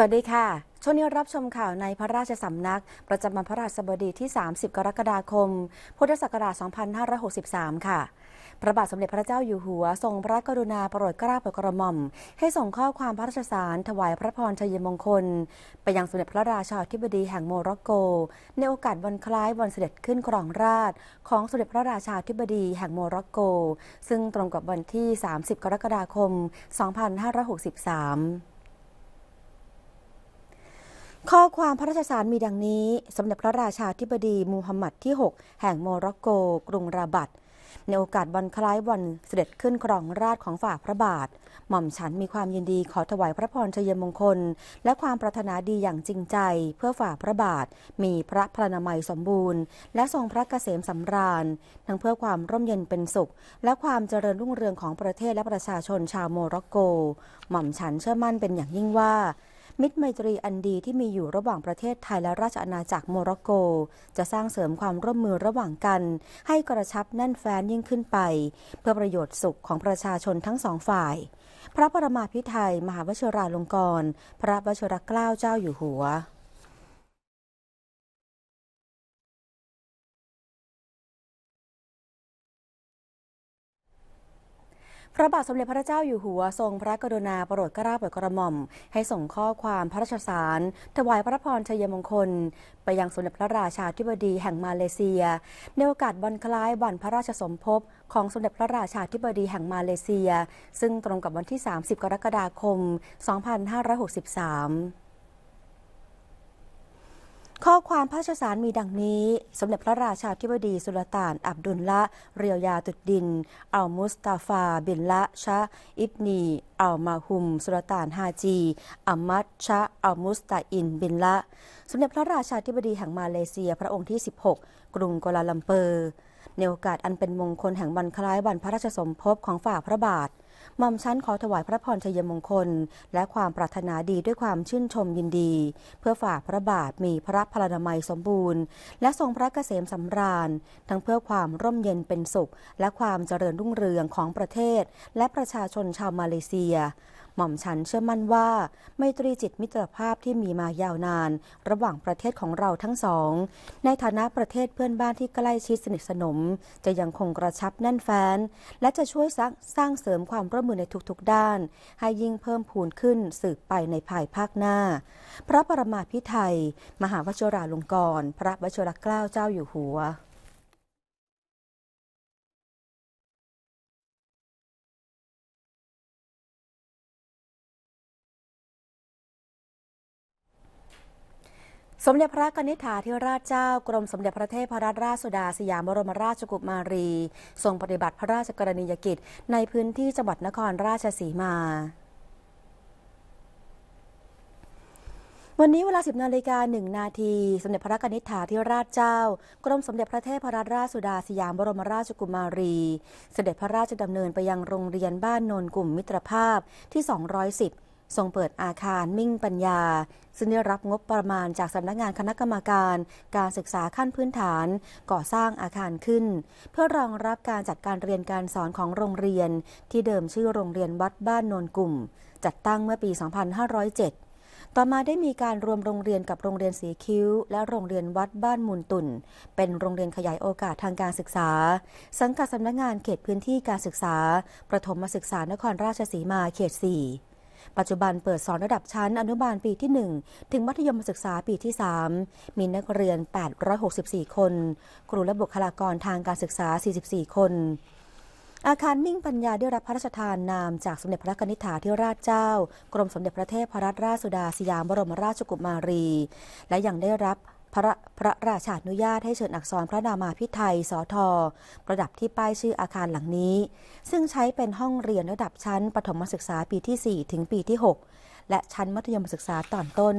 สวัสดีค่ะ ช่วงนี้รับชมข่าวในพระราชสำนัก ประจำวันพระราชบดีที่ 30 กรกฎาคม พุทธศักราช 2563 ค่ะ พระบาทสมเด็จพระเจ้าอยู่หัวทรงพระกรุณาโปรดเกล้าโปรดกระหม่อมให้ส่งข้อความพระราชสาร ถวายพระพรชัยมงคล ไปยังสมเด็จพระราชาธิบดีแห่งโมร็อกโก ในโอกาสวันคล้ายวันเสด็จขึ้นครองราชของสมเด็จพระราชาธิบดีแห่งโมร็อกโก ซึ่งตรงกับวันที่ 30 กรกฎาคม 2563ข้อความพระราชสารมีดังนี้สมเด็จพระราชาธิบดีมูฮัมหมัดที่ 6 แห่งโมร็อกโกกรุงราบัตในโอกาสวันคล้ายวันเสด็จขึ้นครองราชของฝ่าพระบาทหม่อมฉันมีความยินดีขอถวายพระพรชัยมงคล และความปรารถนาดีอย่างจริงใจ เพื่อฝ่าพระบาท มีพระพรนามัยสมบูรณ์ และทรงพระเกษมสำราญทั้งเพื่อความร่มเย็นเป็นสุข และความเจริญรุ่งเรืองของประเทศและประชาชนชาวโมร็อกโกหม่อมฉันเชื่อมั่นเป็นอย่างยิ่งว่ามิตรไมตรีอันดีที่มีอยู่ระหว่างประเทศไทยและราชอาณาจักรโมร็อกโก จะสร้างเสริมความร่วมมือระหว่างกันให้กระชับแน่นแฟ้นยิ่งขึ้นไปเพื่อประโยชน์สุขของประชาชนทั้งสองฝ่าย พระประมาพิไทยมหาวชิราลงกรณ์พระวชิรเกล้าเจ้าอยู่หัวพระบาทสมเด็จพระเจ้าอยู่หัวทรงพระกรุณาโปรดกลาาเปิดกระหม่อมให้ส่งข้อความพระราชสาร ถวายพระพรชัยมงคล ไปยังสมเด็จพระราชาธิบดีแห่งมาเลเซียในโอกาสวันคล้ายวันพระราชสมภพของสมเด็จพระราชาธิบดีแห่งมาเลเซีย ซึ่งตรงกับวันที่ 30 กรกฎาคม 2563ข้อความพระราชสารมีดังนี้สมเด็จพระราชาธิบดีสุลต่าน อับดุลละ เรียวยาตุดดินอัลมุสตาฟา บินละชะอิบนีอัลมาฮุม สุลต่านฮาจีอัมมัดชะอัลมุสตาอิน บินละสมเด็จพระราชาธิบดีแห่งมาเลเซีย พระองค์ที่ 16 กรุงกัวลาลัมเปอร์ในโอกาสอันเป็นมงคลแห่งวันคล้ายวันพระราชสมภพของฝ่าพระบาทหม่อมชั้นขอถวายพระพรชัยมงคล และความปรารถนาดีด้วยความชื่นชมยินดี เพื่อฝากพระบาทมีพระพลานามัยสมบูรณ์ และทรงพระเกษมสำราญ ทั้งเพื่อความร่มเย็นเป็นสุขและความเจริญรุ่งเรืองของประเทศ และประชาชนชาวมาเลเซียหม่อมฉันเชื่อมั่นว่าไมตรีจิตมิตรภาพที่มีมายาวนาน ระหว่างประเทศของเราทั้งสอง ในฐานะประเทศเพื่อนบ้านที่ใกล้ชิดสนิทสนม จะยังคงกระชับแน่นแฟ้น และจะช่วยสร้างสร้างเสริมความร่วมมือในทุกๆด้าน ให้ยิ่งเพิ่มพูนขึ้นสืบไปในภายภาคหน้า พระประมาพิไทยมหาวชิราลงกรณ์พระวชิรเกล้าเจ้าอยู่หัวสมเด็จพระกนิษฐาธิราชเจ้า กรมสมเด็จพระเทพรัตนราชสุดาสยามบรมราชกุมารี ทรงปฏิบัติพระราชกรณียกิจ ในพื้นที่จังหวัดนครราชสีมา วันนี้เวลา 10 นาฬิกา1นาทีสมเด็จพระกนิษฐาธิราชเจ้า กรมสมเด็จพระเทพรัตนราชสุดาสยามบรมราชกุมารี เสด็จพระราชดำเนินไปยังโรงเรียนบ้านโนนกลุ่มมิตรภาพที่ 210ทรงเปิดอาคารมิ่งปัญญา ซึ่งได้รับงบประมาณจากสำนักงานคณะกรรมการการศึกษาขั้นพื้นฐานก่อสร้างอาคารขึ้น เพื่อรองรับการจัดการเรียนการสอนของโรงเรียน ที่เดิมชื่อโรงเรียนวัดบ้านโนนกลุ่ม จัดตั้งเมื่อปี 2507 ต่อมาได้มีการรวมโรงเรียนกับโรงเรียนสีคิ้ว และโรงเรียนวัดบ้านมูลตุ่น เป็นโรงเรียนขยายโอกาสทางการศึกษา สังกัดสำนักงงานเขตพื้นที่การศึกษา ประถมศึกษานครราชสีมาเขต 4ปัจจุบันเปิดสอนระดับชั้นอนุบาลปีที่1ถึงมัธยมศึกษาปีที่3มีนักเรียน 864 คน ครูและบุคลากรทางการศึกษา 44 คน อาคารมิ่งปัญญาได้รับพระราชทานนามจากสมเด็จพระนิธิถาธิราชเจ้า กรมสมเด็จพระเทพรัตนราชสุดาสยามบรมราชกุมารี และยังได้รับพระพระราชานุญาตให้เชิญอักษรพระนามาพิไทย สอทอประดับที่ป้ายชื่ออาคารหลังนี้ ซึ่งใช้เป็นห้องเรียนระดับชั้นประถมศึกษาปีที่ 4 ถึงปีที่ 6 และชั้นมัธยมศึกษาตอนต้น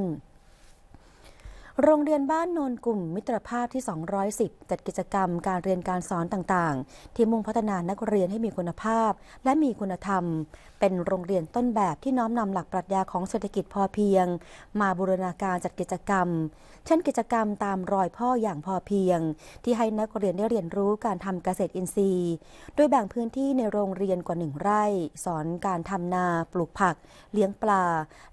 โรงเรียนบ้านโนนกลุ่มมิตรภาพที่ 210 จัดกิจกรรมการเรียนการสอนต่างๆ ที่มุ่งพัฒนานักเรียนให้มีคุณภาพ และมีคุณธรรม เป็นโรงเรียนต้นแบบที่น้อมนำหลักปรัชญาของเศรษฐกิจพอเพียง มาบูรณาการจัดกิจกรรม เช่น กิจกรรมตามรอยพ่ออย่างพอเพียง ที่ให้นักเรียนได้เรียนรู้การทำเกษตรอินทรีย์ ด้วยแบ่งพื้นที่ในโรงเรียนกว่าหนึ่งไร่ สอนการทำนา ปลูกผัก เลี้ยงปลา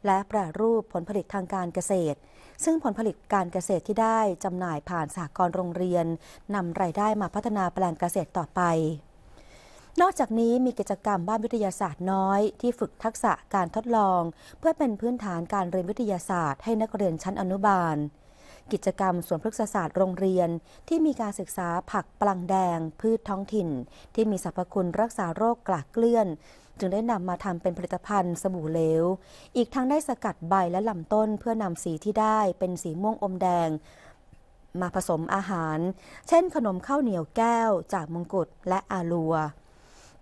และแปรรูปผลผลิตทางการเกษตรซึ่งผลผลิตการเกษตรที่ได้จำหน่ายผ่านสหกรณ์โรงเรียนนำไรายได้มาพัฒนาแปลงเกษตรต่อไป นอกจากนี้มีกิจกรรมบ้านวิทยาศาสตร์น้อยที่ฝึกทักษะการทดลอง เพื่อเป็นพื้นฐานการเรียนวิทยาศาสตร์ ให้นักเรียนชั้นอนุบาล กิจกรรมสวนพฤกษศาสตร์โรงเรียน ที่มีการศึกษาผักปลังแดง พืชท้องถิ่น ที่มีสรรพคุณรักษาโรคกลากเกลื่อนจึงได้นำมาทำเป็นผลิตภัณฑ์สบู่เหลว อีกทั้งได้สกัดใบและลำต้นเพื่อนำสีที่ได้เป็นสีม่วงอมแดงมาผสมอาหาร เช่นขนมข้าวเหนียวแก้วจากมงกุฎและอาลัว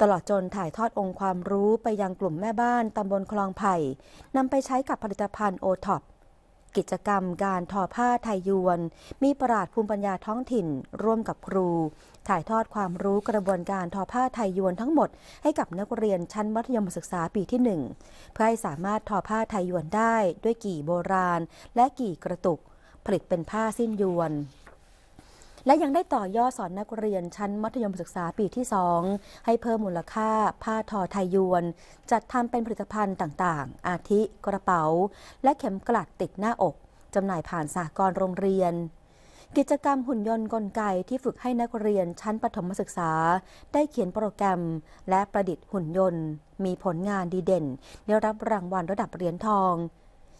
ตลอดจนถ่ายทอดองค์ความรู้ไปยังกลุ่มแม่บ้านตำบลคลองไผ่นำไปใช้กับผลิตภัณฑ์โอท็อปกิจกรรมการทอผ้าไทยยวน มีประหลาดภูมิปัญญาท้องถิ่นร่วมกับครู ถ่ายทอดความรู้กระบวนการทอผ้าไทยยวนทั้งหมดให้กับนักเรียนชั้นมัธยมศึกษาปีที่1เพื่อให้สามารถทอผ้าไทยยวนได้ด้วยกี่โบราณและกี่กระตุก ผลิตเป็นผ้าสิ้นยวนและยังได้ต่อยอดสอนนักเรียนชั้นมัธยมศึกษาปีที่ 2 ให้เพิ่มมูลค่าผ้าทอไทยยวน จัดทำเป็นผลิตภัณฑ์ต่างๆ อาทิกระเป๋า และเข็มกลัดติดหน้าอกจำหน่ายผ่านสากลโรงเรียน กิจกรรมหุ่นยนต์กลไกที่ฝึกให้นักเรียนชั้นประถมศึกษา ได้เขียนโปรแกรม และประดิษฐ์หุ่นยนต์ มีผลงานดีเด่นได้รับรางวัลระดับเหรียญทอง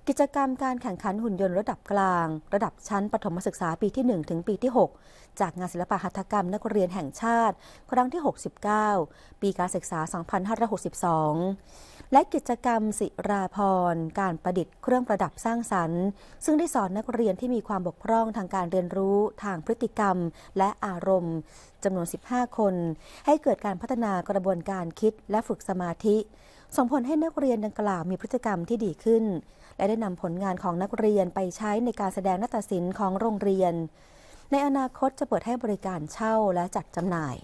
กิจกรรมการแข่งขันหุ่นยนต์ระดับกลาง ระดับชั้นปฐมศึกษาปีที่1ถึงปีที่6 จากงานศิลปะหัตถกรรม นักเรียนแห่งชาติ ครั้งที่ 69 ปีการศึกษา 2562 และกิจกรรมศิราพรการประดิษฐ์เครื่องประดับสร้างสรรค์ ซึ่งได้สอนนักเรียนที่มีความบกพร่องทางการเรียนรู้ทางพฤติกรรมและอารมณ์จำนวน 15 คน ให้เกิดการพัฒนากระบวนการคิดและฝึกสมาธิส่งผลให้นักเรียนดังกล่าวมีพฤติกรรมที่ดีขึ้น และได้นำผลงานของนักเรียนไปใช้ในการแสดงนาฏศิลป์ของโรงเรียน ในอนาคตจะเปิดให้บริการเช่าและจัดจำหน่าย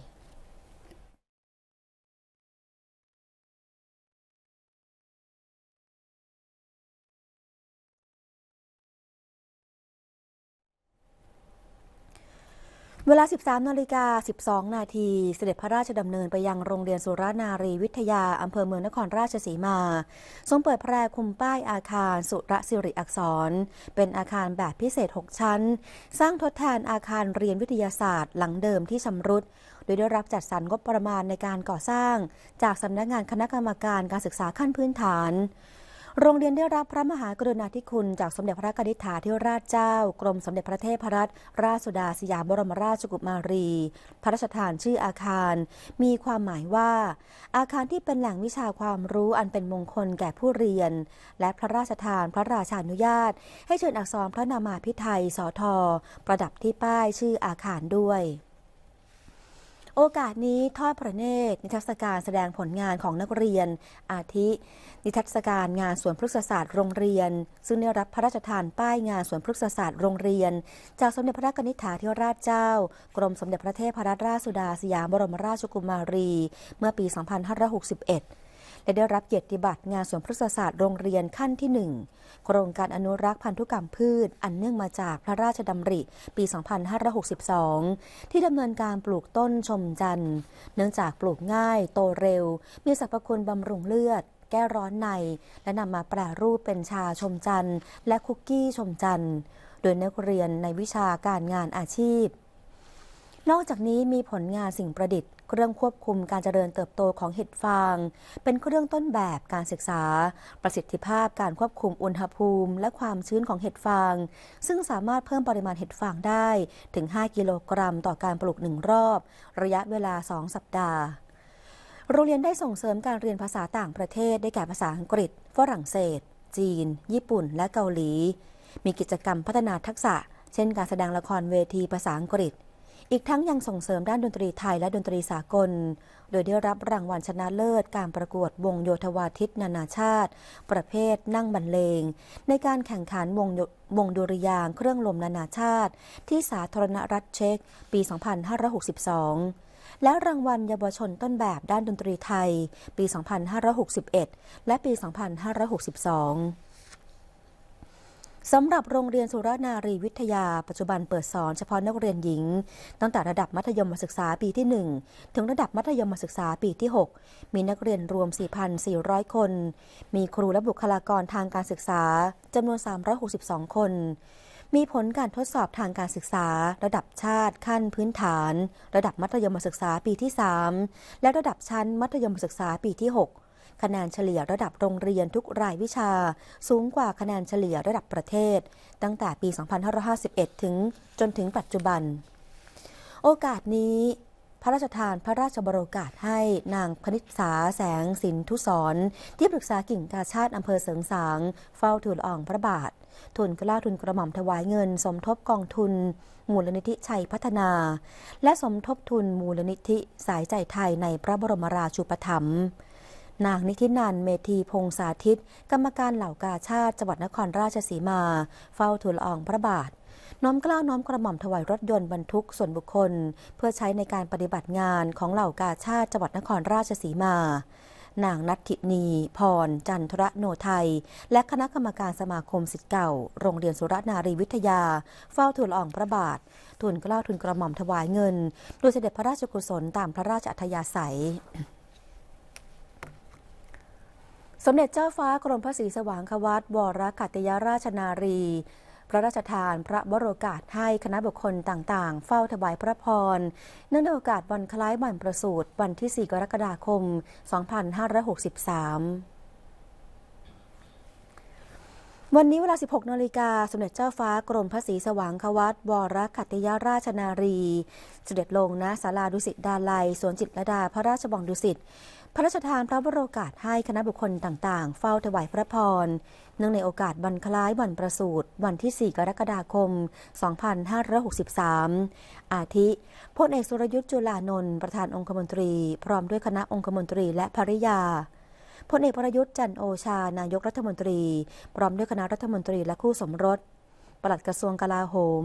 เวลา 13นาฬิกา12 นาที เสด็จพระราชดำเนินไปยังโรงเรียนสุรานารีวิทยาอำเภอเมืองนครราชสีมา ทรงเปิดแพร่คุมป้ายอาคารสุรสิริอักษร เป็นอาคารแบบพิเศษ 6 ชั้น สร้างทดแทนอาคารเรียนวิทยาศาสตร์หลังเดิมที่ชำรุด โดยได้รับจัดสรรงบประมาณในการก่อสร้าง จากสำนักงานคณะกรรมการการศึกษาขั้นพื้นฐานโรงเรียนได้รับพระมหากรุณาธิคุณจากสมเด็จพระกนิษฐาธิราชเจ้ากรมสมเด็จพระเทพรัตนราชสุดาสยามบรมราชกุมารี พระราชทานชื่ออาคาร มีความหมายว่า อาคารที่เป็นแหล่งวิชาความรู้อันเป็นมงคลแก่ผู้เรียน และพระราชทานพระราชานุญาตให้เชิญอักษรพระนามาพิไทยสอทอประดับที่ป้ายชื่ออาคารด้วยโอกาสนี้ทอดพระเนตรนิทรรศการแสดงผลงานของนักเรียน อาทิ นิทรรศการงานสวนพฤกษศาสตร์โรงเรียน ซึ่งได้รับพระราชทานป้ายงานสวนพฤกษศาสตร์โรงเรียน จากสมเด็จพระนิธิาธิราชเจ้า กรมสมเด็จพระเทพรัตนราชสุดาสยามบรมราชกุมารีเมื่อปี 2561และได้รับเกียรติบัตรงานสวนพฤกษศาสตร์โรงเรียนขั้นที่ 1 โครงการอนุรักษ์พันธุกรรมพืชอันเนื่องมาจากพระราชดำริปี 2562 ที่ดำเนินการปลูกต้นชมจันทร์ เนื่องจากปลูกง่ายโตเร็ว มีสรรพคุณบำรุงเลือด แก้ร้อนใน และนำมาแปรรูปเป็นชาชมจันทร์ และคุกกี้ชมจันทร์โดยนักเรียนในวิชาการงานอาชีพนอกจากนี้มีผลงานสิ่งประดิษฐ์เครื่องควบคุมการเจริญเติบโตของเห็ดฟางเป็นเครื่องต้นแบบการศึกษา ประสิทธิภาพการควบคุมอุณหภูมิ และความชื้นของเห็ดฟางซึ่งสามารถเพิ่มปริมาณเห็ดฟางได้ถึง 5 กิโลกรัม ต่อการปลูกหนึ่งรอบ ระยะเวลา 2 สัปดาห์ โรงเรียนได้ส่งเสริมการเรียนภาษาต่างประเทศได้แก่ภาษาอังกฤษ ฝรั่งเศส จีน ญี่ปุ่น และเกาหลี มีกิจกรรมพัฒนาทักษะ เช่น การแสดงละครเวทีภาษาอังกฤษอีกทั้งยังส่งเสริมด้านดนตรีไทยและดนตรีสากล โดยได้รับรางวัลชนะเลิศการประกวดวงโยธวาทิตนานาชาติ ประเภทนั่งบรรเลง ในการแข่งขันวงวงดุริยางเครื่องลมนานาชาติที่สาธารณรัฐเช็กปี 2562 และรางวัลเยาวชนต้นแบบด้านดนตรีไทยปี 2561 และปี 2562สำหรับโรงเรียนสุรนารีวิทยาปัจจุบันเปิดสอนเฉพาะนักเรียนหญิงตั้งแต่ระดับมัธยมศึกษาปีที่ 1 ถึงระดับมัธยมศึกษาปีที่ 6 มีนักเรียนรวม 4,400 คน มีครูและบุคลากรทางการศึกษาจำนวน 362 คน มีผลการทดสอบทางการศึกษา ระดับชาติขั้นพื้นฐาน ระดับมัธยมศึกษาปีที่ 3 และระดับชั้นมัธยมศึกษาปีที่ 6คะแนนเฉลี่ยระดับโรงเรียนทุกรายวิชา สูงกว่าคะแนนเฉลี่ยระดับประเทศ ตั้งแต่ปี 2551 ถึงจนถึงปัจจุบัน โอกาสนี้ พระราชทานพระราชบรโอกาสให้นางคณิษสาแสงสินทุศรที่ปรึกษากิ่งกาชาติอำเภอเสริงสาง เฝ้าทูลอ่องพระบาท ทุนกล้าทุนกระหม่อมถวายเงิน สมทบกองทุน มูลนิธิชัยพัฒนา และสมทบทุนมูลนิธิสายใจไทยในพระบรมราชูปถัมภ์นางนิธินันเมธีพงษาทิต กรรมการเหล่ากาชาติจังหวัดนครราชสีมา เฝ้าทูลอองพระบาท น้อมกล้าวน้อมกระหม่อมถวายรถยนต์บรรทุกส่วนบุคคล เพื่อใช้ในการปฏิบัติงานของเหล่ากาชาติจังหวัดนครราชสีมา นางนัทธินีพรจันทรโนไทยและคณะกรรมการสมาคมสิทธิ์เก่า โรงเรียนสุรนารีวิทยา เฝ้าทูลอองพระบาททูลกล้าทูลกระหม่อมถวายเงินโดยเสด็จพระราชกุศลตามพระราชอัธยาศัยสมเด็จเจ้าฟ้ากรมพระศรีสว่างควัตวรกัตยาราชนารี พระราชทานพระบรโอกาสให้คณะบุคคลต่างๆ เฝ้าถวายพระพรเนื่องในโอกาสวันคล้ายวันประสูติวันที่ 4 กรกฎาคม 2563วันนี้เวลา 16นาฬิกาสมเด็จเจ้าฟ้ากรมพระศรีสว่างควัตวรคัติยาราชนารีสเสด็จลงณศาลาดุสิตดาลัยสวนจิตรดาพระราชบังดุสิตพระราชทานพระบรโอกาสให้คณะบุคคลต่าง ๆ เฝ้าถวายพระพรเนื่องในโอกาสวันคล้ายวันประสูติวันที่ 4 กรกฎาคม 2563 อาทิพลเอกสุรยุทธ์จุลานนท์ประธานองคมนตรีพร้อมด้วยคณะองคมนตรีและภริยาพลเอกประยุทธ์จันโอชา นายกรัฐมนตรี พร้อมด้วยคณะรัฐมนตรีและคู่สมรส ปลัดกระทรวงกลาโหม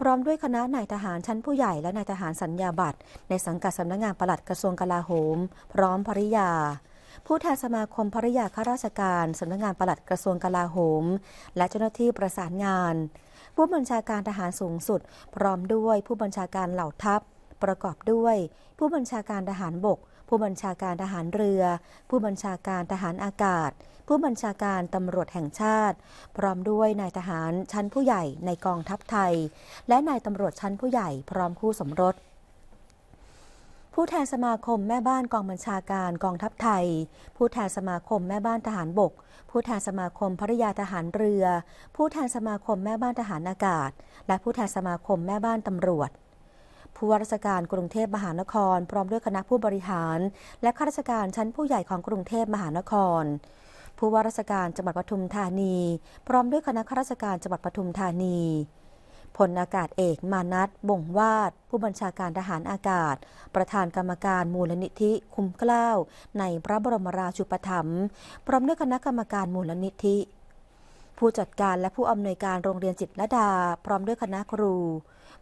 พร้อมด้วยคณะนายทหารชั้นผู้ใหญ่และนายทหารสัญญาบัตรในสังกัดสำนักงงานปลัดกระทรวงกลาโหม พร้อมภริยา ผู้แทนสมาคมภริยาข้าราชการสำนักงงานปลัดกระทรวงกลาโหม และเจ้าหน้าที่ประสานงาน ผู้บัญชาการทหารสูงสุด พร้อมด้วยผู้บัญชาการเหล่าทัพ ประกอบด้วยผู้บัญชาการทหารบกผู้บัญชาการทหารเรือ ผู้บัญชาการทหารอากาศ ผู้บัญชาการตำรวจแห่งชาติ พร้อมด้วยนายทหารชั้นผู้ใหญ่ในกองทัพไทย และนายตำรวจชั้นผู้ใหญ่พร้อมคู่สมรส ผู้แทนสมาคมแม่บ้านกองบัญชาการกองทัพไทย ผู้แทนสมาคมแม่บ้านทหารบก ผู้แทนสมาคมภริยาทหารเรือ ผู้แทนสมาคมแม่บ้านทหารอากาศ และผู้แทนสมาคมแม่บ้านตำรวจผู้ว่าราชการกรุงเทพมหานครพร้อมด้วยคณะผู้บริหาร และข้าราชการชั้นผู้ใหญ่ของกรุงเทพมหานคร ผู้ว่าราชการจังหวัดปทุมธานี พร้อมด้วยคณะข้าราชการจังหวัดปทุมธานีพลอากาศเอก มานัทบ่งวาดผู้บัญชาการทหารอากาศ ประธานกรรมการมูลนิธิคุ้มเกล้าในพระบรมราชูปถัมภ์พร้อมด้วยคณะกรรมการมูลนิธิผู้จัดการและผู้อำนวยการโรงเรียนจิตรดา พร้อมด้วยคณะครู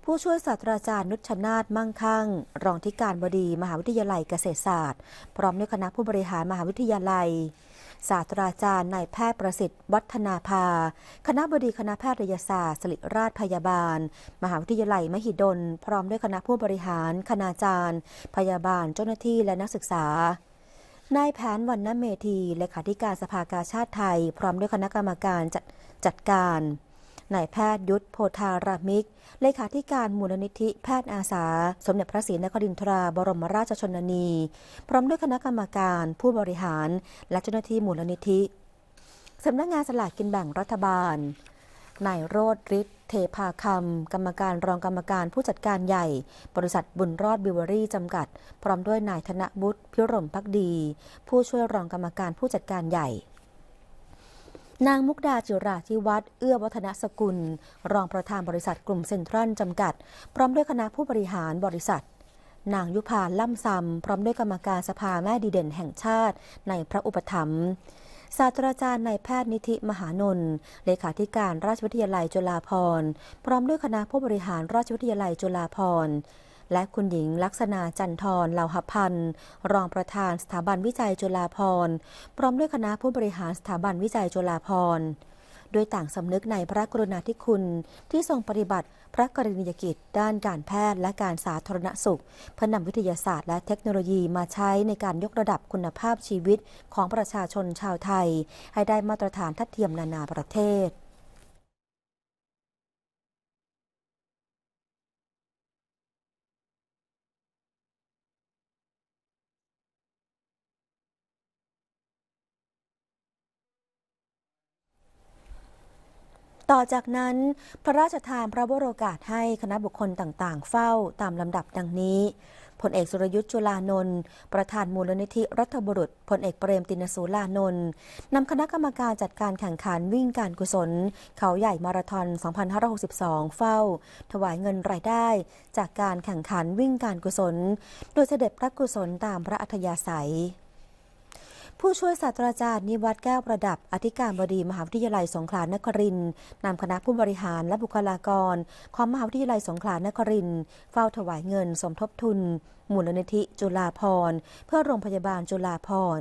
ผู้ช่วยศาสตราจารย์นุชนาธมั่งคั่งรองที่การบดีมหาวิทยาลัยเกษตรศาสตร์ พร้อมด้วยคณะผู้บริหารมหาวิทยาลัย ศาสตราจารย์นายแพทย์ประสิทธิ์วัฒนาภาคณะบดีคณะแพทยศาสตร์สิริราชพยาบาล มหาวิทยาลัยมหิดลพร้อมด้วยคณะผู้บริหาร คณาจารย์ พยาบาล เจ้าหน้าที่และนักศึกษา นายแผนวันณเมธีเลขาธิการสภากาชาติไทย พร้อมด้วยคณะกรรมการจัดจัดการนายแพทย์ยุทธโพธารามิก เลขาธิการมูลนิธิ แพทย์อาสา สมเด็จพระศรีนครินทราบรมราชชนนี พร้อมด้วยคณะกรรมการ ผู้บริหาร และเจ้าหน้าที่มูลนิธิสำนักงงานสลากกินแบ่งรัฐบาลนายโรดริ์เทพาคำกรรมการรองกรรมการผู้จัดการใหญ่ บริษัทบุญรอดบิวเวอรี่จำกัด พร้อมด้วยนายธนบุตรพิรมพักดี ผู้ช่วยรองกรรมการผู้จัดการใหญ่นางมุกดาจิราธิวัฒน์เอื้อวัฒนสกุล รองประธานบริษัทกลุ่มเซ็นทรัลจำกัด พร้อมด้วยคณะผู้บริหารบริษัท นางยุพาล่ำซำพร้อมด้วยกรรมการสภาแม่ดีเด่นแห่งชาติในพระอุปถัมภ์ศาสตราจารย์นายแพทย์นิธิมหานนท์เลขาธิการราชวิทยาลัยจุฬาภรณ์พร้อมด้วยคณะผู้บริหารราชวิทยาลัยจุฬาภรณ์และคุณหญิงลักษณะจันทร์เหล่าหพันธ์รองประธาน สถาบันวิจัยจุฬาภรณ์พร้อมด้วยคณะผู้บริหารสถาบันวิจัยจุฬาภรณ์ด้วย ต่างสำนึกในพระกรุณาธิคุณ ที่ทรงปฏิบัติพระกรณียกิจ ด้านการแพทย์และการสาธารณสุขเพื่อนำวิทยาศาสตร์และเทคโนโลยีมาใช้ในการยกระดับคุณภาพชีวิตของประชาชนชาวไทย ให้ได้มาตรฐานทัดเทียมนานาประเทศต่อจากนั้นพระราชทานพระบรโอกาสให้คณะบุคคลต่างๆ เฝ้าตามลำดับดังนี้พลเอกสุรยุทธ์จุลานนท์ประธานมูลนิธิรัฐบุรุษพลเอกเปรมตินสุลานนท์นำคณะกรรมการจัดการแข่งขันวิ่งการกุศล เขาใหญ่มาราธอน 2562 เฝ้า ถวายเงินรายได้ จากการแข่งขันวิ่งการกุศล โดยเสด็จพระกุศลตามพระอัธยาศัยผู้ช่วยศาสตราจารย์นิวัตแก้วประดับอธิการบดีมหาวิทยาลัยสงขลานครินนำคณะผู้บริหารและบุคลากรของมหาวิทยาลัยสงขลานคริน เฝ้าถวายเงินสมทบทุนมูลนิธิจุฬาพรเพื่อโรงพยาบาลจุฬาพร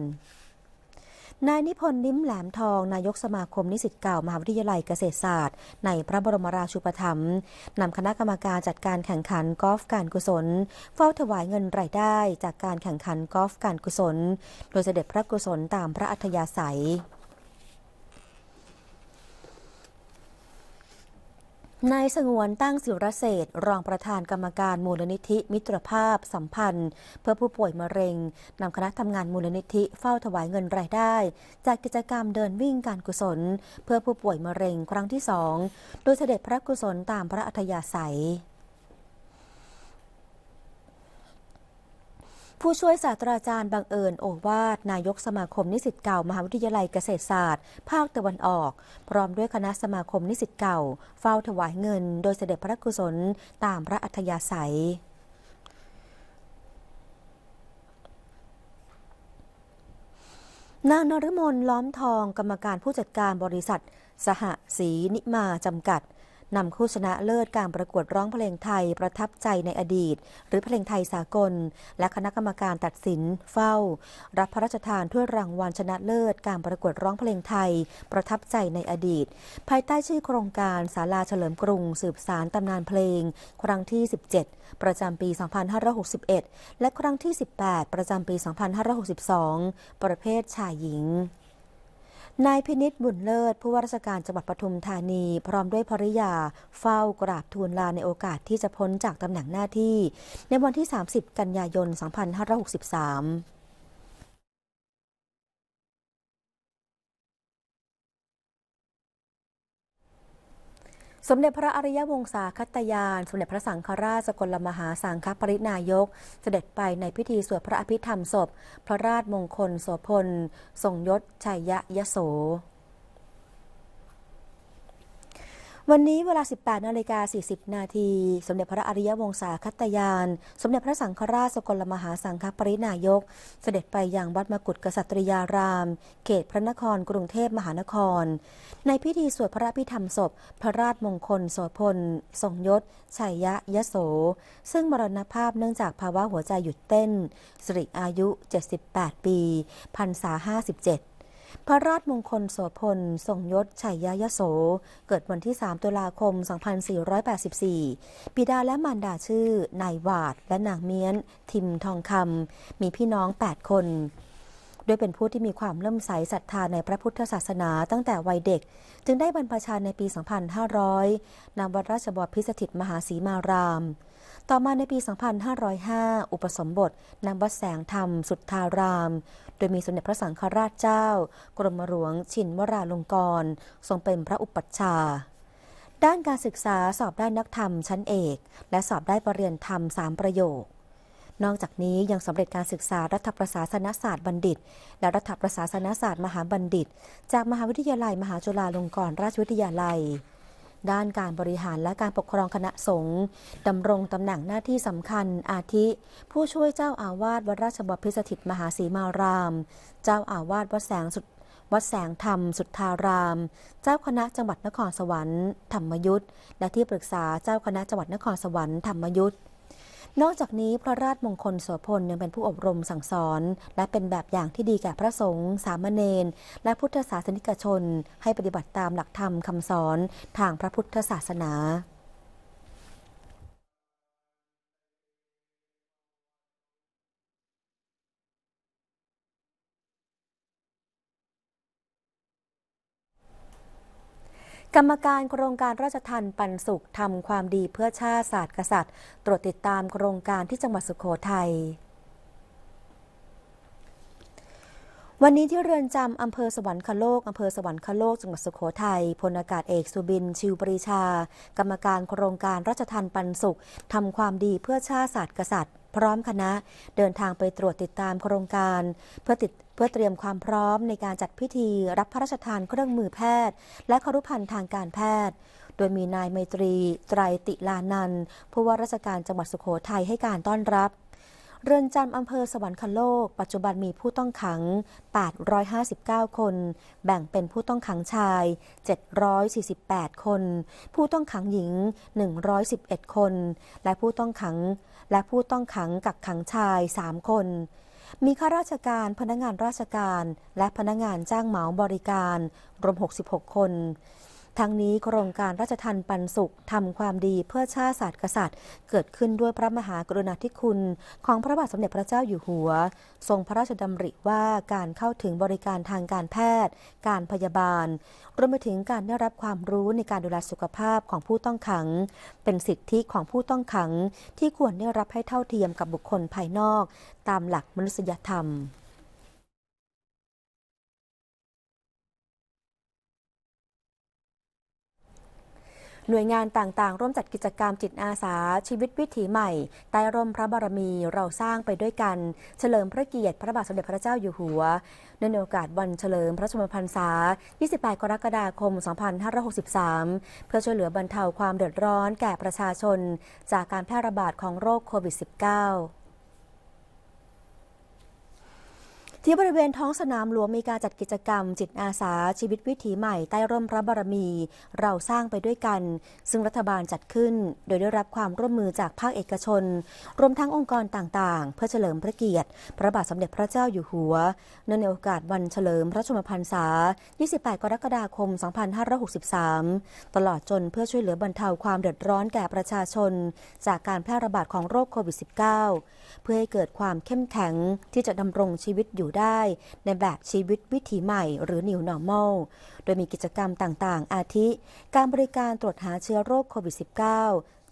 นายนิพนธ์ลิ้มแหลมทองนายกสมาคม นิสิตเก่า มหาวิทยาลัยเกษตรศาสตร์ ในพระบรมราชูปถัมภ์นำคณะกรรมการจัดการแข่งขันกอล์ฟการกุศล เฝ้าถวายเงินรายได้จากการแข่งขันกอล์ฟการกุศล โดยเสด็จพระกุศลตามพระอัธยาศัยนายสงวนตั้งสิรเศษรองประธานกรรมการมูลนิธิมิตรภาพสัมพันธ์ เพื่อผู้ป่วยมะเร็ง นำคณะทำงานมูลนิธิเฝ้าถวายเงินรายได้ จากกิจกรรมเดินวิ่งการกุศล เพื่อผู้ป่วยมะเร็งครั้งที่สองโดยเสด็จพระกุศลตามพระอัธยาศัยผู้ช่วยศาสตราจารย์บังเอิญโอวาทนายกสมาคมนิสิตเก่า มหาวิทยาลัยเกษตรศาสตร์ ภาคตะวันออก พร้อมด้วยคณะสมาคมนิสิตเก่า เฝ้าถวายเงิน โดยเสด็จพระกุศลตามพระอัธยาศัย นางนรมนล้อมทองกรรมการผู้จัดการบริษัทสหศรีนิมาจำกัดนำคู่ชนะเลิศการประกวดร้องเพลงไทยประทับใจในอดีต หรือเพลงไทยสากล และคณะกรรมการตัดสินเฝ้า รับพระราชทานถ้วยรางวัลชนะเลิศการประกวดร้องเพลงไทยประทับใจในอดีต ภายใต้ชื่อโครงการศาลาเฉลิมกรุง สืบสารตำนานเพลง ครั้งที่ 17 ประจำปี 2561 และครั้งที่ 18 ประจำปี 2562 ประเภทชายหญิงนายพินิษบุญเลิศ ผู้ว่าราชการจังหวัดปทุมธานีพร้อมด้วยภริยาเฝ้ากราบทูลลาในโอกาสที่จะพ้นจากตำแหน่งหน้าที่ ในวันที่ 30 กันยายน 2563สมเด็จพระอริยวงศาคตยาน สมเด็จพระสังฆราชสกลมหาสังฆปรินายก เสด็จไปในพิธีสวดพระอภิธรรมศพ พระราชมงคลโสพลทรงยศ ชัยยะยะโสวันนี้เวลา 18 นาฬิกา 40 นาที สมเด็จพระอริยวงศาคตยาน สมเด็จพระสังฆราชสกลมหาสังฆปรินายก เสด็จไปยังวัดมกุฏกษัตริยาราม เขตพระนคร กรุงเทพมหานคร ในพิธีสวดพระพิธรรมศพ พระราชมงคล โสพลทรงยศชัยยะยะโส ซึ่งมรณภาพเนื่องจากภาวะหัวใจหยุดเต้น สิริอายุ 78 ปีพรรษา57พระราชมงคลโสพลทรงยศ ชัยยยโส เกิดวันที่ 3ตุลาคม 2484บิดาและมารดาชื่อนายวาดและนางเมียน ทิมทองคำ มีพี่น้อง 8 คน ด้วยเป็นผู้ที่มีความเลื่อมใสศรัทธาในพระพุทธศาสนาตั้งแต่วัยเด็ก จึงได้บรรพชาในปี 2500ำวัดราชบพิสถิตมหาสีมารามต่อมาในปี 2505 อุปสมบทนางวัดแสงธรรม สุทธาราม โดยมีสมเด็จพระสังฆราชเจ้ากรมหลวงชินวราลงกร ทรงเป็นพระอุปัชฌาย์ด้านการศึกษาสอบได้นักธรรมชั้นเอก และสอบได้ปรริญญาธรรมสามประโยค นอกจากนี้ยังสำเร็จการศึกษารัฐประศาสนศาสตร์บัณฑิต และรัฐประศาสนศาสตร์มหาบัณฑิต จากมหาวิทยาลัย มหาจุฬาลงกรณราชวิทยาลัยด้านการบริหารและการปกครองคณะสงฆ์ดำรงตำแหน่งหน้าที่สำคัญอาทิ ผู้ช่วยเจ้าอาวาสวัดราชบพิสถิตมหาสีมาราม เจ้าอาวาสวัดแสงสุด วัดแสงธรรมสุทธาราม เจ้าคณะจังหวัดนครสวรรค์ธรรมยุทธ์และที่ปรึกษาเจ้าคณะจังหวัดนครสวรรค์ธรรมยุทธ์นอกจากนี้พระราชมงคลโสพลยังเป็นผู้อบรมสั่งสอนและเป็นแบบอย่างที่ดีแก่พระสงฆ์สามเณรและพุทธศาสนิกชนให้ปฏิบัติตามหลักธรรมคำสอนทางพระพุทธศาสนากรรมการโครงการราชทันปันสุขทำความดีเพื่อชาติศาสตร์กษัตริย์ ตรวจติดตามโครงการที่จังหวัดสุขโขทยัยวันนี้ที่เรือนจำอำเภอสวรรคโลกอำเภอสวรรคโลกจังหวัดสุโขทัยพลอากาศเอกสุบินชิวปรีชา กรรมการโครงการราชทันปันสุขทำความดีเพื่อชาติศาสตร์กษัตริย์ พร้อมคณะเดินทางไปตรวจติดตามโครงการเพื่อติดเพื่อเตรียมความพร้อมในการจัดพิธีรับพระราชทานเครื่องมือแพทย์ และครุภัณฑ์ทางการแพทย์ โดยมีนายไมตรีไตรติลานันผู้ว่าราชการจังหวัดสุโขทัยให้การต้อนรับ เรือนจำอำเภอสวรรคโลกปัจจุบันมีผู้ต้องขัง 859 คน แบ่งเป็นผู้ต้องขังชาย 748 คน ผู้ต้องขังหญิง 111 คน และผู้ต้องขังและผู้ต้องขังกักขังชาย 3 คนมีข้าราชการ พนักงานราชการ และพนักงานจ้างเหมาบริการรวม 66 คนทั้งนี้โครงการราชทันปันสุขทำความดีเพื่อชาติศาสตร์กษัตริย์ เกิดขึ้นด้วยพระมหากรุณาธิคุณ ของพระบาทสมเด็จพระเจ้าอยู่หัวทรงพระราชดำริว่าการเข้าถึงบริการทางการแพทย์การพยาบาลรวมไปถึงการได้รับความรู้ในการดูแลสุขภาพของผู้ต้องขัง เป็นสิทธิของผู้ต้องขังที่ควรได้รับให้เท่าเทียมกับบุคคลภายนอก ตามหลักมนุษยธรรมหน่วยงานต่างๆ ร่วมจัดกิจกรรมจิตอาสาชีวิตวิถีใหม่ใต้ร่มพระบารมีเราสร้างไปด้วยกัน เฉลิมพระเกียรติพระบาทสมเด็จพระเจ้าอยู่หัวในโอกาสวันเฉลิมพระชนมพรรษา28 กรกฎาคม 2563 เพื่อช่วยเหลือบรรเทาความเดือดร้อนแก่ประชาชนจากการแพร่ระบาดของโรคโควิด -19 ที่บริเวณท้องสนามหลวงมีการจัดกิจกรรมจิตอาสาชีวิตวิถีใหม่ใต้ร่มพระบารมีเราสร้างไปด้วยกัน ซึ่งรัฐบาลจัดขึ้นโดยได้รับความร่วมมือจากภาคเอกชน รวมทั้งองค์กรต่างๆเพื่อเฉลิมพระเกียรติ พระบาทสมเด็จพระเจ้าอยู่หัวเนื่องในโอกาสวันเฉลิมพระชมพรรษา 28 กรกฎาคม 2563 ตลอดจนเพื่อช่วยเหลือบรรเทาความเดือดร้อนแก่ประชาชนจากการแพร่ระบาดของโรคโควิด -19 เพื่อให้เกิดความเข้มแข็งที่จะดำรงชีวิตอยู่ได้ในแบบชีวิตวิถีใหม่หรือ New Normal โดยมีกิจกรรมต่าง ๆ อาทิ การบริการตรวจหาเชื้อโรคโควิด -19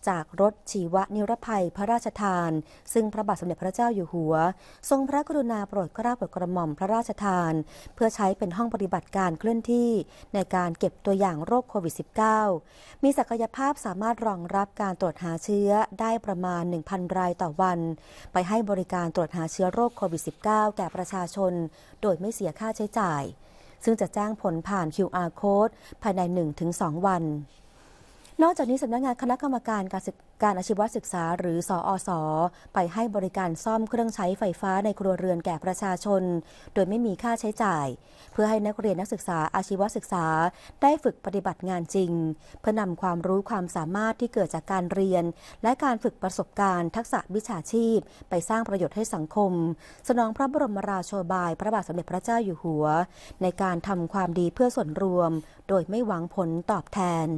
จากรถชีวนิรภัยพระราชทาน ซึ่ง พระบาทสมเด็จพระเจ้าอยู่หัว ทรงพระกรุณาโปรดเกล้าโปรดกระหม่อม พระราชทาน เพื่อใช้เป็นห้องปฏิบัติการเคลื่อนที่ ในการเก็บตัวอย่างโรคโควิด -19 มีศักยภาพสามารถรองรับการตรวจหาเชื้อได้ประมาณ 1,000 รายต่อวันไปให้บริการตรวจหาเชื้อโรคโควิด -19 แก่ประชาชน โดยไม่เสียค่าใช้จ่าย ซึ่งจะแจ้งผลผ่าน QR code ภายใน 1-2 วันนอกจากนี้สำนักงงานคณะกรรมการการการอาชีวศึกษา หรือ สออสอไปให้บริการซ่อมเครื่องใช้ไฟฟ้าในครัวเรือนแก่ประชาชน โดยไม่มีค่าใช้จ่าย เพื่อให้นักเรียนนักศึกษาอาชีวศึกษาได้ฝึกปฏิบัติงานจริง เพื่อนำความรู้ความสามารถที่เกิดจากการเรียน และการฝึกประสบการณ์ทักษะวิชาชีพ ไปสร้างประโยชน์ให้สังคม สนองพระบรมราโชบายพระบาทสมเด็จพระเจ้าอยู่หัว ในการทำความดีเพื่อส่วนรวม โดยไม่หวังผลตอบแทน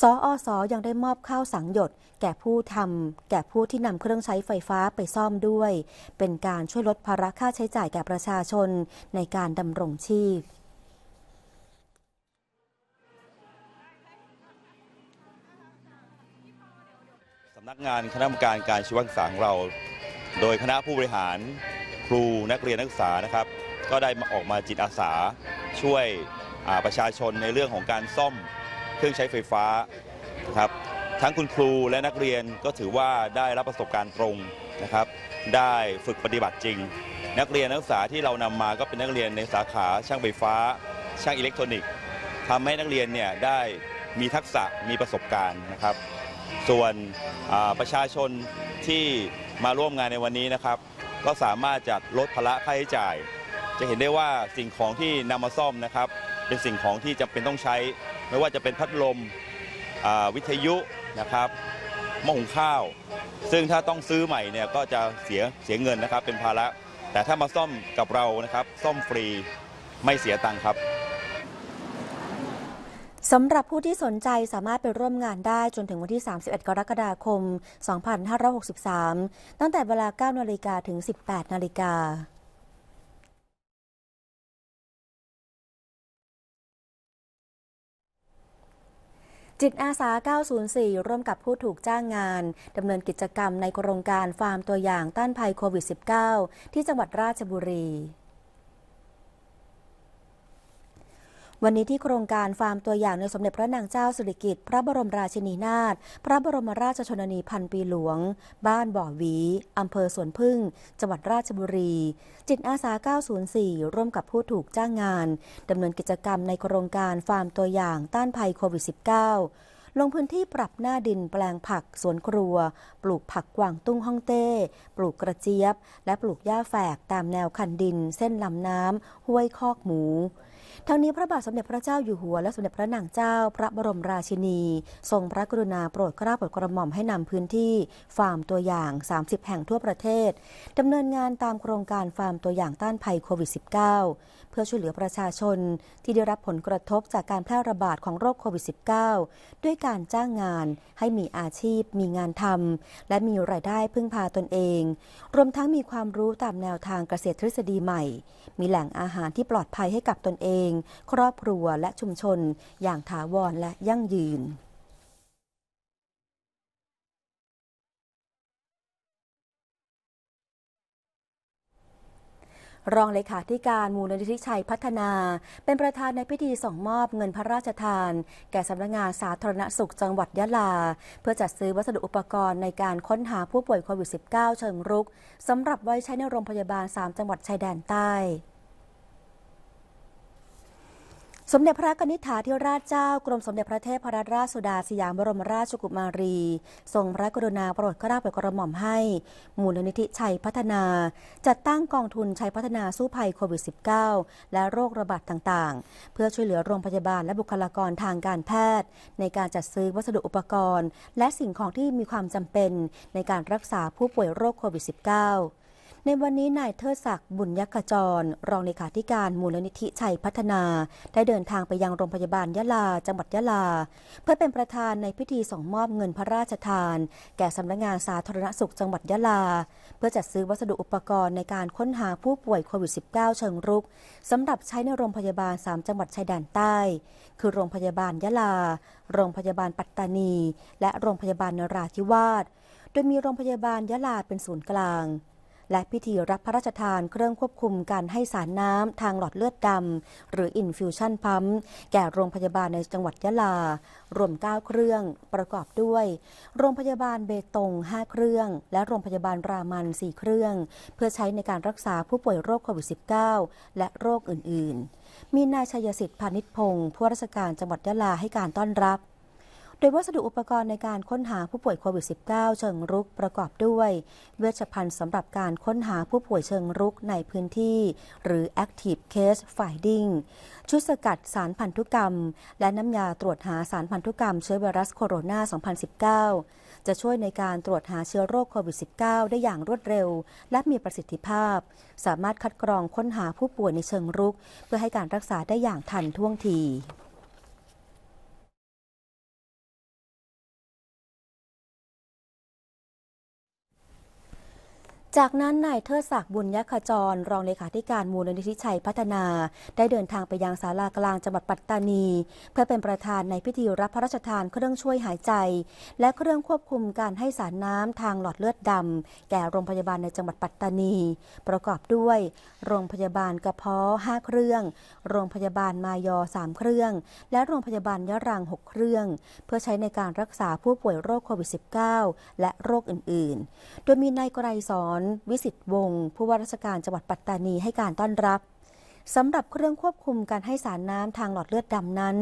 สออสอยังได้มอบข้าวสังหยดแก่ผู้ทำแก่ผู้ที่นำเครื่องใช้ไฟฟ้าไปซ่อมด้วย เป็นการช่วยลดภาระค่าใช้จ่ายแก่ประชาชนในการดำรงชีพสำนักงานคณะกรรมการการชีวศึกษาของเรา โดยคณะผู้บริหารครูนักเรียนนักศึกษานะครับ ก็ได้ออกมาจิตอาสาช่วยประชาชนในเรื่องของการซ่อมเครื่องใช้ไฟฟ้านะครับทั้งคุณครูและนักเรียนก็ถือว่าได้รับประสบการณ์ตรงนะครับได้ฝึกปฏิบัติจริง นักเรียนนักศึกษาที่เรานำมาก็เป็นนักเรียนในสาขา ช่างไฟฟ้า ช่างอิเล็กทรอนิกส์ทำให้นักเรียนเนี่ยได้มีทักษะมีประสบการณ์นะครับ ส่วนประชาชนที่มาร่วมงานในวันนี้นะครับ ก็สามารถจะลดภาระค่าใช้จ่าย จะเห็นได้ว่าสิ่งของที่นำมาซ่อมนะครับเป็นสิ่งของที่จำเป็นต้องใช้ไม่ว่าจะเป็นพัดลมวิทยุนะครับ หม้อหุงข้าว ซึ่งถ้าต้องซื้อใหม่เนี่ยก็จะเสียเสียเงินนะครับเป็นภาระแต่ถ้ามาซ่อมกับเรานะครับซ่อมฟรีไม่เสียตังค์ครับสำหรับผู้ที่สนใจสามารถไปร่วมงานได้จนถึงวันที่ 31 กรกฎาคม 2563 ตั้งแต่เวลา 9นาฬิกาถึง 18นาฬิกาจิตอาสา 904 ร่วมกับผู้ถูกจ้างงานดำเนินกิจกรรมในโครงการฟาร์มตัวอย่างต้านภัยโควิด -19 ที่จังหวัดราชบุรีวันนี้ที่โครงการฟาร์มตัวอย่างในสมเด็จพระนางเจ้าสุริกิติ์พระบรมราชินีนาถ พระบรมราชชนนีพันปีหลวง บ้านบ่อวี อำเภอสวนพึ่ง จังหวัดราชบุรี จิตอาสา 904 ร่วมกับผู้ถูกจ้างงานดำเนินกิจกรรมในโครงการฟาร์มตัวอย่างต้านภัยโควิด -19 ลงพื้นที่ปรับหน้าดินแปลงผักสวนครัว ปลูกผักกวางตุ้งฮ่องเต้ ปลูกกระเจี๊ยบ และปลูกหญ้าแฝกตามแนวคันดินเส้นลำน้ำห้วยคอกหมูทั้งนี้พระบาทสมเด็จพระเจ้าอยู่หัวและสมเด็จพระนางเจ้าพระบรมราชินี ทรงพระกรุณาโปรดกระาโปรดกระหม่อมให้นำพื้นที่ฟาร์มตัวอย่าง 30 แห่งทั่วประเทศดำเนินงานตามโครงการฟาร์มตัวอย่างต้านภัยโควิด -19 เพื่อช่วยเหลือประชาชนที่ได้รับผลกระทบจากการแพร่ระบาดของโรคโควิด -19 ด้วยการจ้างงานให้มีอาชีพ มีงานทำและมีรายได้พึ่งพาตนเอง รวมทั้งมีความรู้ตามแนวทางเกษตรทฤษฎีใหม่ มีแหล่งอาหารที่ปลอดภัยให้กับตนเองครอบครัวและชุมชนอย่างถาวรและยั่งยืน รองเลขาธิการมูลนิธิชัยพัฒนา เป็นประธานในพิธีส่งมอบเงินพระราชทาน แก่สำนักงงานสาธารณสุขจังหวัดยะลาเพื่อจัดซื้อวัสดุอุปกรณ์ในการค้นหาผู้ป่วยโควิด -19 เชิงรุกสำหรับไว้ใช้ในโรงพยาบาล 3 จังหวัดชายแดนใต้สมเด็จพระกนิษฐาธิราชเจ้า กรมสมเด็จพระเทพรัตนราชสุดาสยามบรมราชกุมารี ทรงพระกรุณาโปรดเกล้าโปรดกระหม่อมให้มูลนิธิชัยพัฒนา จัดตั้งกองทุนชัยพัฒนาสู้ภัยโควิด -19 และโรคระบาดต่างๆ เพื่อช่วยเหลือโรงพยาบาลและบุคลากรทางการแพทย์ ในการจัดซื้อวัสดุอุปกรณ์และสิ่งของที่มีความจำเป็นในการรักษาผู้ป่วยโรคโควิด -19 ในวันนี้นายเทิดศักดิ์บุญยกจร รองเลขาธิการมูลนิธิชัยพัฒนา ได้เดินทางไปยังโรงพยาบาลยะลา จังหวัดยะลา เพื่อเป็นประธานในพิธีส่งมอบเงินพระราชทาน แก่สำนักงงานสาธารณสุขจังหวัดยะลา เพื่อจัดซื้อวัสดุอุปกรณ์ในการค้นหาผู้ป่วยโควิด -19 เชิงรุก สำหรับใช้ในโรงพยาบาล3จังหวัดชายแดนใต้ คือโรงพยาบาลยะลาโรงพยาบาลปัตตานี และโรงพยาบาลนราธิวาสโดยมีโรงพยาบาลยะลาเป็นศูนย์กลางและพิธีรับพระราชทานเครื่องควบคุมการให้สารน้ำทางหลอดเลือดดำหรืออินฟิวชั่นพัมแก่โรงพยาบาลในจังหวัดยะลา รวม 9 เครื่องประกอบด้วย โรงพยาบาลเบตง5 เครื่อง และโรงพยาบาลรามัน 4 เครื่อง เพื่อใช้ในการรักษาผู้ป่วยโรคโควิด -19 และโรคอื่นๆ มีนายชัยสิทธิ์พานิชพงศ์ผู้ราชการจังหวัดยะลาให้การต้อนรับโดยวัสดุอุปกรณ์ในการค้นหาผู้ป่วยโควิด -19 เชิงรุกประกอบด้วย เวชภัณฑ์สำหรับการค้นหาผู้ป่วยเชิงรุกในพื้นที่หรือ active case finding ชุดสกัดสารพันธุกรรมและน้ำยาตรวจหาสารพันธุกรรมเชื้อไวรัสโคโรนา 2019 จะช่วยในการตรวจหาเชื้อโรคโควิด -19 ได้อย่างรวดเร็วและมีประสิทธิภาพ สามารถคัดกรองค้นหาผู้ป่วยในเชิงรุก เพื่อให้การรักษาได้อย่างทันท่วงทีจากนั้นนายเทิดศักดิ์บุญยขจรรองเลขาธิการมูลนิธิชัยพัฒนา ได้เดินทางไปยังศาลากลางจังหวัดปัตตานี เพื่อเป็นประธานในพิธีรับพระราชทานเครื่องช่วยหายใจ และเครื่องควบคุมการให้สารน้ำทางหลอดเลือดดำแก่โรงพยาบาลในจังหวัดปัตตานี ประกอบด้วย โรงพยาบาลกระเพาะห้าเครื่อง โรงพยาบาลมายอสามเครื่อง และโรงพยาบาลยะรังหกเครื่องเพื่อใช้ในการรักษาผู้ป่วยโรคโควิด -19 และโรคอื่นๆ โดยมีนายไกรสอนรวิสิตวงศ์ผู้ว่าราชการจังหวัดปัตตานีให้การต้อนรับสำหรับเครื่องควบคุมการให้สารน้ำทางหลอดเลือดดำนั้น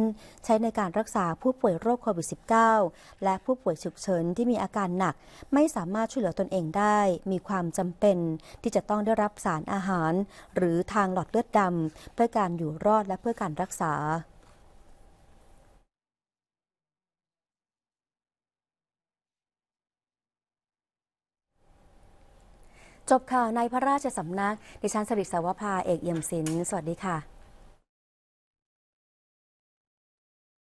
ใช้ในการรักษาผู้ป่วยโรคโควิด -19 และผู้ป่วยฉุกเฉินที่มีอาการหนัก ไม่สามารถช่วยเหลือตนเองได้ มีความจำเป็น ที่จะต้องได้รับสารอาหารหรือทางหลอดเลือดดำเพื่อการอยู่รอดและเพื่อการรักษาจบข่าวในพระราชสำนักดิฉันสริศสาวภาเอกเอี่ยมศิลป์สวัสดีค่ะ